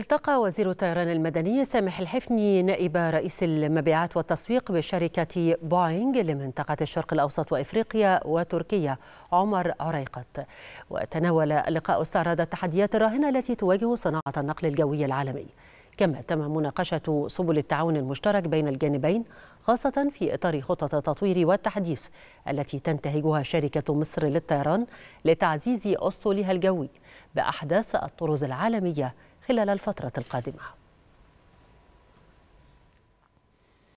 التقى وزير الطيران المدني سامح الحفني نائب رئيس المبيعات والتسويق بشركة بوينغ لمنطقة الشرق الأوسط وإفريقيا وتركيا عمر عريقط وتناول اللقاء استعراض التحديات الراهنة التي تواجه صناعة النقل الجوي العالمي كما تم مناقشة سبل التعاون المشترك بين الجانبين خاصة في إطار خطط التطوير والتحديث التي تنتهجها شركة مصر للطيران لتعزيز أسطولها الجوي بأحداث الطرز العالمية خلال الفترة القادمة